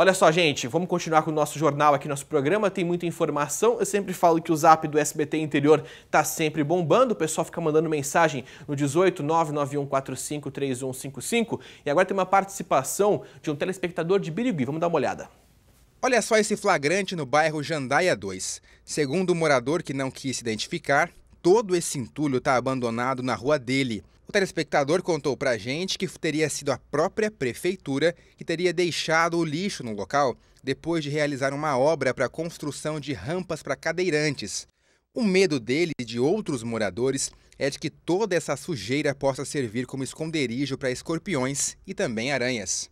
Olha só, gente, vamos continuar com o nosso jornal aqui, nosso programa, tem muita informação. Eu sempre falo que o zap do SBT Interior tá sempre bombando, o pessoal fica mandando mensagem no 18 3155 E agora tem uma participação de um telespectador de Birigui, vamos dar uma olhada. Olha só esse flagrante no bairro Jandaia 2. Segundo o um morador que não quis se identificar, todo esse entulho está abandonado na rua dele. O telespectador contou para a gente que teria sido a própria prefeitura que teria deixado o lixo no local depois de realizar uma obra para a construção de rampas para cadeirantes. O medo dele e de outros moradores é de que toda essa sujeira possa servir como esconderijo para escorpiões e também aranhas.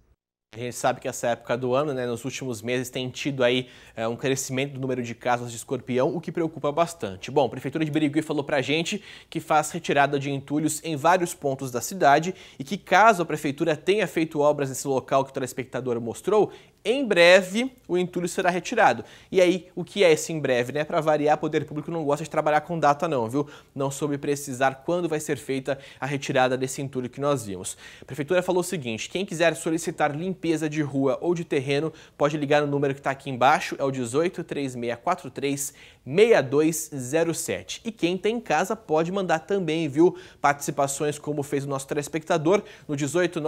A gente sabe que essa é época do ano, né, nos últimos meses, tem tido aí é, um crescimento do número de casos de escorpião, o que preocupa bastante. Bom, a Prefeitura de Birigui falou pra gente que faz retirada de entulhos em vários pontos da cidade e que caso a Prefeitura tenha feito obras nesse local que o telespectador mostrou, em breve o entulho será retirado. E aí, o que é esse em breve, né? Para variar, o poder público não gosta de trabalhar com data não, viu? Não soube precisar quando vai ser feita a retirada desse entulho que nós vimos. A Prefeitura falou o seguinte, quem quiser solicitar limpeza limpeza de rua ou de terreno, pode ligar no número que está aqui embaixo, é o 18 3643 6207. E quem tem em casa pode mandar também, viu? Participações como fez o nosso telespectador no 18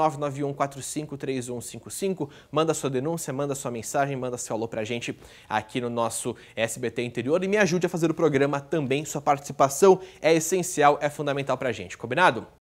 Manda sua denúncia, manda sua mensagem, manda seu alô pra gente aqui no nosso SBT Interior e me ajude a fazer o programa também. Sua participação é essencial, é fundamental pra gente, combinado?